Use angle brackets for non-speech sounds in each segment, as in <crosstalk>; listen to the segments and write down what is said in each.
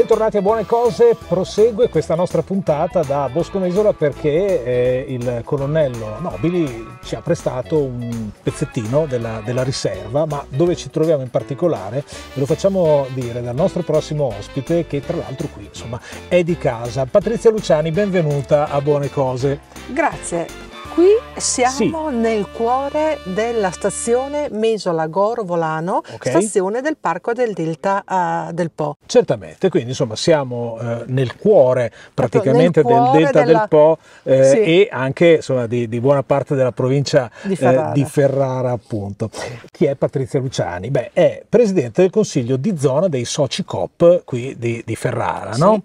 Bentornati a Buone Cose, prosegue questa nostra puntata da Bosco Mesola perché eh, il colonnello Nobili ci ha prestato un pezzettino della, della, riserva, ma dove ci troviamo in particolare ve lo facciamo dire dal nostro prossimo ospite che tra l'altro qui insomma è di casa. Patrizia Luciani, benvenuta a Buone Cose. Grazie. Qui siamo sì. nel cuore della stazione Mesola Gorvolano, okay. stazione del Parco del Delta uh, del Po. Certamente, quindi insomma siamo uh, nel cuore praticamente nel cuore del Delta della... del Po eh, sì. e anche insomma, di, di, buona parte della provincia di eh, Ferrara. Eh, di Ferrara appunto. Chi è Patrizia Luciani? Beh, è presidente del consiglio di zona dei soci COP qui di, di Ferrara, sì. no?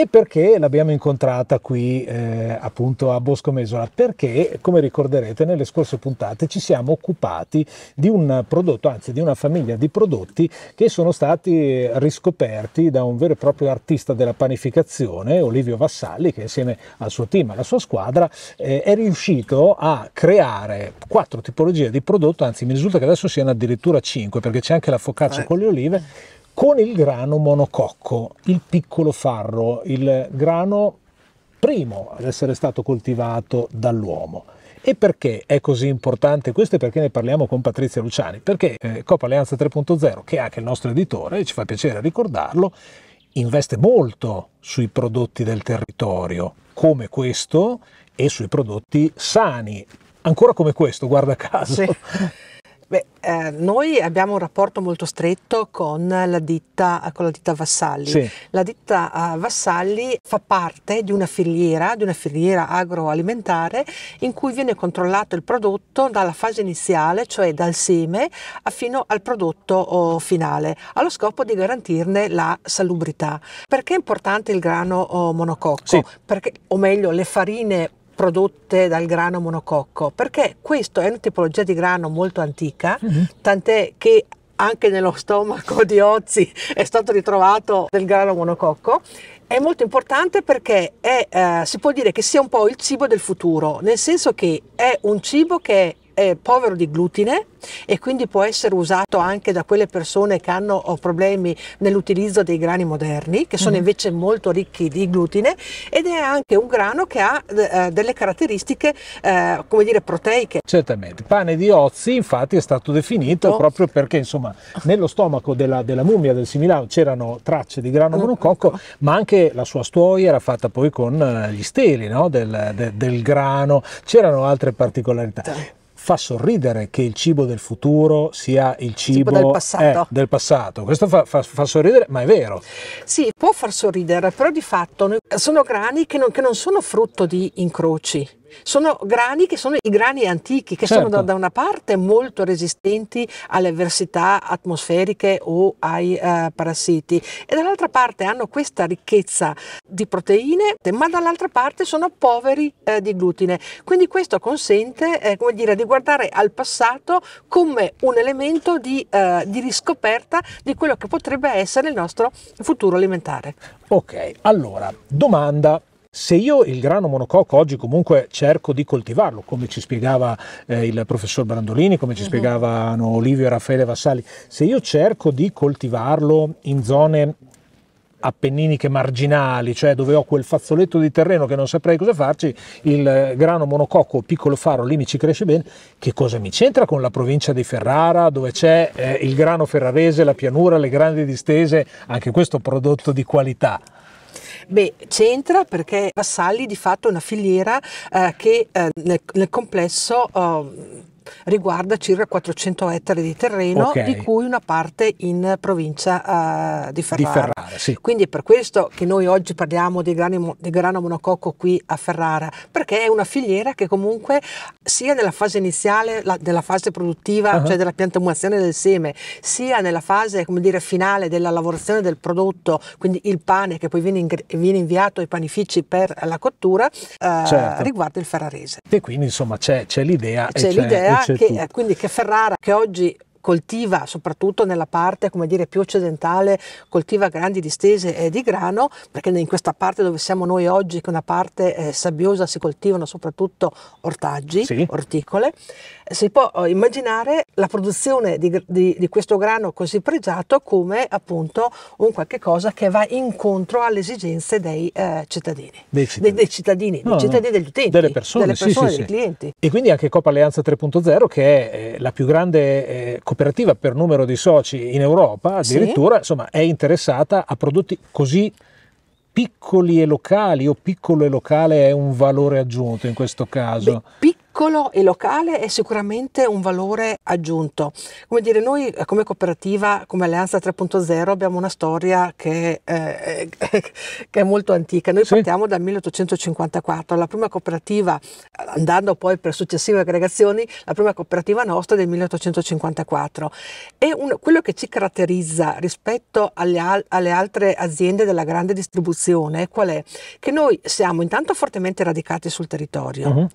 e perché l'abbiamo incontrata qui eh, appunto a Bosco Mesola? Perché, come ricorderete, nelle scorse puntate ci siamo occupati di un prodotto, anzi di una famiglia di prodotti che sono stati riscoperti da un vero e proprio artista della panificazione, Olivio Vassalli, che insieme al suo team, alla sua squadra, eh, è riuscito a creare quattro tipologie di prodotto, anzi mi risulta che adesso siano addirittura cinque, perché c'è anche la focaccia eh. con le olive, con il grano monococco, il piccolo farro, il grano primo ad essere stato coltivato dall'uomo. E perché è così importante? Questo e perché ne parliamo con Patrizia Luciani, perché eh, Coppa Alleanza 3.0, che è anche il nostro editore, ci fa piacere ricordarlo, investe molto sui prodotti del territorio, come questo, e sui prodotti sani, ancora come questo, guarda caso. Sì. <laughs> Beh, eh, noi abbiamo un rapporto molto stretto con la ditta, con la ditta Vassalli. Sì. La ditta eh, Vassalli fa parte di una filiera, di una filiera agroalimentare in cui viene controllato il prodotto dalla fase iniziale, cioè dal seme, fino al prodotto oh, finale, allo scopo di garantirne la salubrità. Perché è importante il grano oh, monococco? Sì. Perché, o meglio, le farine prodotte dal grano monococco, perché questo è una tipologia di grano molto antica, mm-hmm. tant'è che anche nello stomaco di Ozzi è stato ritrovato del grano monococco. È molto importante perché è, eh, si può dire che sia un po' il cibo del futuro, nel senso che è un cibo che è è povero di glutine e quindi può essere usato anche da quelle persone che hanno problemi nell'utilizzo dei grani moderni, che sono mhm. invece molto ricchi di glutine, ed è anche un grano che ha eh, delle caratteristiche, eh, come dire, proteiche. Certamente, pane di Ozzi infatti è stato definito oh. proprio perché insomma nello stomaco della, della mummia del Similao c'erano tracce di grano ecco. monococco, mm. ma anche la sua stuoia era fatta poi con eh, gli steli no? del, de, del, grano, c'erano altre particolarità. Sì. Certo fa sorridere che il cibo del futuro sia il cibo, del passato. Eh, del, passato. Questo fa, fa, fa, sorridere, ma è vero. Sì, può far sorridere, però di fatto sono grani che non, che non sono frutto di incroci sono grani che sono i grani antichi, che certo. sono da, certo. da, una parte molto resistenti alle avversità atmosferiche o ai eh, parassiti e dall'altra parte hanno questa ricchezza di proteine, ma dall'altra parte sono poveri eh, di glutine. Quindi questo consente eh, dire, di guardare al passato come un elemento di, eh, di riscoperta di quello che potrebbe essere il nostro futuro alimentare. Ok, allora domanda se io il grano monococco oggi comunque cerco di coltivarlo, come ci spiegava eh, il professor Brandolini, come ci uh-huh. spiegavano Olivio e Raffaele Vassali, se io cerco di coltivarlo in zone appenniniche marginali, cioè dove ho quel fazzoletto di terreno che non saprei cosa farci, il grano monococco piccolo faro lì mi ci cresce bene, che cosa mi c'entra con la provincia di Ferrara dove c'è eh, il grano ferrarese, la pianura, le grandi distese, anche questo prodotto di qualità? Beh, c'entra perché Vassalli di fatto è una filiera eh, che eh, nel, nel, complesso oh, riguarda circa 400 ettari di terreno, okay. di cui una parte in provincia uh, di Ferrara. Di Ferrara sì. Quindi è per questo che noi oggi parliamo di, grani, di grano monococco qui a Ferrara, perché è una filiera che comunque sia nella fase iniziale, la, della fase produttiva, uh -huh. cioè della piantumazione del seme, sia nella fase dire, finale della lavorazione del prodotto, quindi il pane che poi viene, viene inviato ai panifici per la cottura, eh, certo. riguarda il ferrarese. E quindi insomma c'è, l'idea, c'è, l'idea che, eh, Quindi che Ferrara, che oggi coltiva soprattutto nella parte dire, più occidentale, coltiva grandi distese eh, di grano, perché in questa parte dove siamo noi oggi, che è una parte eh, sabbiosa, si coltivano soprattutto ortaggi, sì. orticole, eh, si può eh, immaginare la produzione di, di, di, questo grano così pregiato come appunto un qualche cosa che va incontro alle esigenze dei eh, cittadini, dei cittadini, dei, dei cittadini, no, dei cittadini no. degli utenti, delle persone, delle persone sì, sì, dei clienti. E quindi anche Coppa Alleanza 3.0 che è eh, la più grande cooperativa per numero di soci in Europa, addirittura, sì. insomma, è interessata a prodotti così piccoli e locali o piccolo e locale è un valore aggiunto in questo caso? Beh, piccolo e locale è sicuramente un valore aggiunto. Come dire, noi eh, come cooperativa, come Alleanza 3.0 abbiamo una storia che, eh, eh <laughs> che è molto antica. Noi sì. partiamo dal 1854, la prima cooperativa, andando poi per successive aggregazioni, la prima cooperativa nostra è del 1854. E un, quello che ci caratterizza rispetto alle, al, alle altre aziende della grande distribuzione qual è? Che noi siamo intanto fortemente radicati sul territorio. Uh-huh.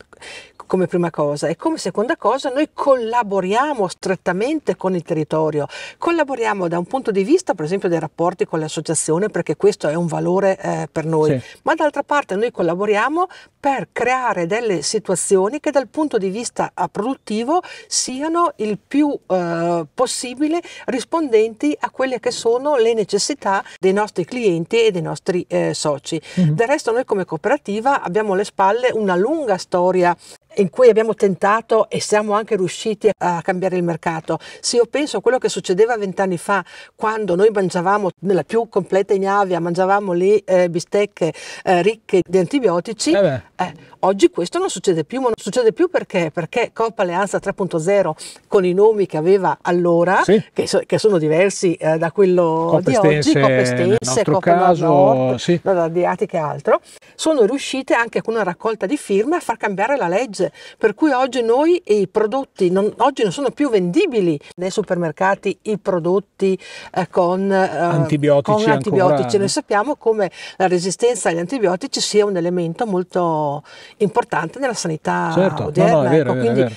Come prima cosa e come seconda cosa noi collaboriamo strettamente con il territorio, collaboriamo da un punto di vista per esempio dei rapporti con l'associazione perché questo è un valore eh, per noi, sì. ma d'altra parte noi collaboriamo per creare delle situazioni che dal punto di vista eh, produttivo siano il più eh, possibile rispondenti a quelle che sono le necessità dei nostri clienti e dei nostri eh, soci. Mm -hmm. Del resto noi come cooperativa abbiamo alle spalle una lunga storia in cui abbiamo tentato e siamo anche riusciti a cambiare il mercato. Se io penso a quello che succedeva vent'anni fa, quando noi mangiavamo nella più completa ignavia, mangiavamo lì eh, bistecche eh, ricche di antibiotici, eh, eh oggi questo non succede più, ma non succede più perché? Perché Coppa Alleanza 3.0 con i nomi che aveva allora, sì. che, so, che, sono diversi eh, da quello Coppe di oggi, Coppe Stense, Coppe caso, Nord, sì. Nord, Adriatica e altro, sono riuscite anche con una raccolta di firme a far cambiare la legge Foods, per cui oggi noi i prodotti non, oggi non sono più vendibili nei supermercati i prodotti eh, con, eh, antibiotici, con antibiotici. Noi sappiamo come la resistenza agli antibiotici sia un elemento molto importante nella sanità certo, odierna. No, no, vero, ecco, vero, quindi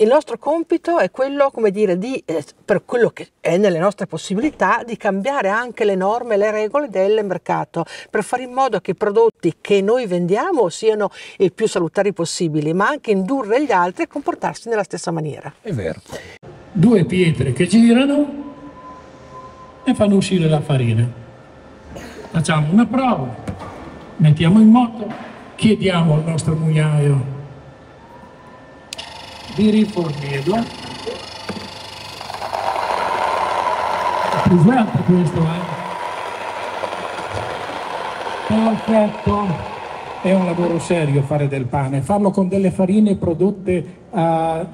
il nostro compito è quello, come dire, di, eh, per quello che è nelle nostre possibilità, di cambiare anche le norme, le regole del mercato, per fare in modo che i prodotti che noi vendiamo siano i più salutari possibili, ma anche indurre gli altri a comportarsi nella stessa maniera. È vero. Due pietre che girano e fanno uscire la farina. Facciamo una prova, mettiamo in moto, chiediamo al nostro mugnaio di rifornirla. È più questo, eh? Perfetto. È un lavoro serio fare del pane, farlo con delle farine prodotte uh,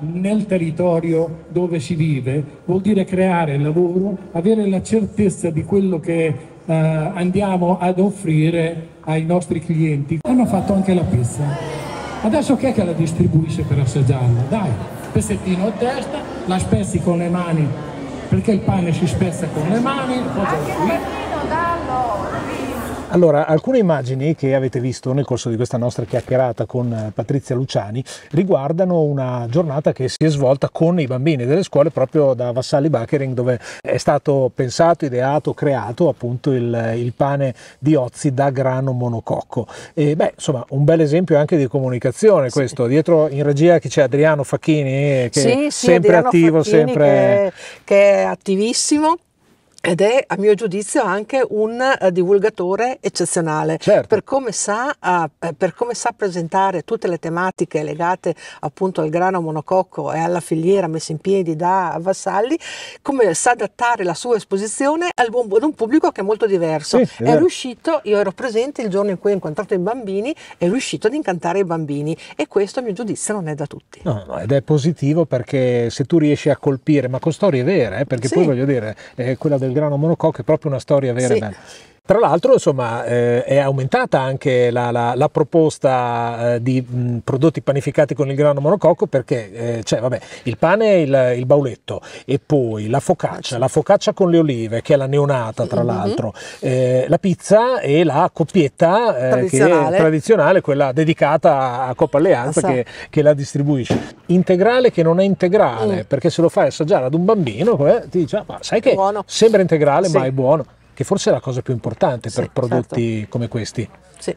nel territorio dove si vive vuol dire creare lavoro, avere la certezza di quello che uh, andiamo ad offrire ai nostri clienti. Hanno fatto anche la pizza. Adesso chi è che la distribuisce per assaggiarla? Dai, pezzettino a testa, la spezzi con le mani, perché il pane si spezza con le mani, poi allora, alcune immagini che avete visto nel corso di questa nostra chiacchierata con eh, Patrizia Luciani riguardano una giornata che si è svolta con i bambini delle scuole proprio da Vassalli Bakering dove è stato pensato, ideato, creato appunto il, il pane di Ozzi da grano monococco. E, beh, insomma, un bel esempio anche di comunicazione questo. Sì. Dietro in regia che c'è Adriano Facchini eh, che sì, è sempre sì, attivo, Facchini sempre... Che, che è attivissimo ed è a mio giudizio anche un eh, divulgatore eccezionale certo. per, come sa, eh, eh, per, come sa, presentare tutte le tematiche legate appunto al grano monococco e alla filiera messa in piedi da Vassalli, come sa adattare la sua esposizione ad un pubblico che è molto diverso. Sì, è, è riuscito, io ero presente il giorno in cui ho incontrato i bambini, è riuscito ad incantare i bambini e questo a mio giudizio non è da tutti. No, no, ed è positivo perché se tu riesci a colpire, ma con storie vere, eh, perché sì. poi voglio dire, eh, quella del grano monococco è proprio una storia vera sì. e bella. Tra l'altro insomma, eh, è aumentata anche la, la, la proposta eh, di mh, prodotti panificati con il grano monococco perché eh, cioè, vabbè, il pane e il, il, bauletto e poi la focaccia, la focaccia con le olive che è la neonata tra mm-hmm. l'altro, eh, la pizza e la coppietta eh, tradizionale. tradizionale. quella dedicata a Coppa Alleanza che, che, la distribuisce. Integrale che non è integrale mm. perché se lo fai assaggiare ad un bambino ti dice ah, ma sai che buono. sembra integrale sì. ma è buono che forse è la cosa più importante per certo. prodotti certo. come questi. Sì.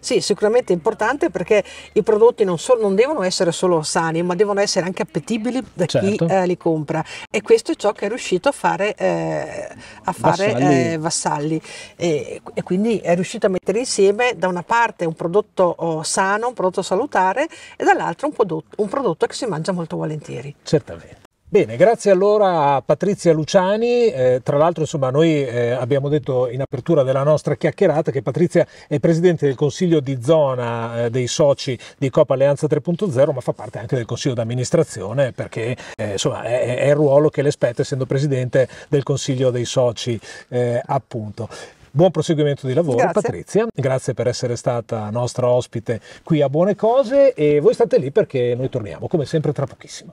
Sì, sicuramente è importante perché i prodotti non, so, non, devono essere solo sani, ma devono essere anche appetibili da certo. chi eh, li compra. E questo è ciò che è riuscito a fare, eh, a fare Vassalli. Eh, Vassalli. E, e, quindi è riuscito a mettere insieme da una parte un prodotto oh, sano, un prodotto salutare e dall'altra un prodotto, un prodotto che si mangia molto volentieri. Certamente. Bene, grazie allora a Patrizia Luciani, eh, tra l'altro insomma noi eh, abbiamo detto in apertura della nostra chiacchierata che Patrizia è presidente del consiglio di zona eh, dei soci di Coop Alleanza 3.0 ma fa parte anche del consiglio d'amministrazione perché eh, insomma è, è, il ruolo che le spetta essendo presidente del consiglio dei soci eh, appunto. Buon proseguimento di lavoro grazie. Patrizia, grazie per essere stata nostra ospite qui a Buone Cose e voi state lì perché noi torniamo come sempre tra pochissimo.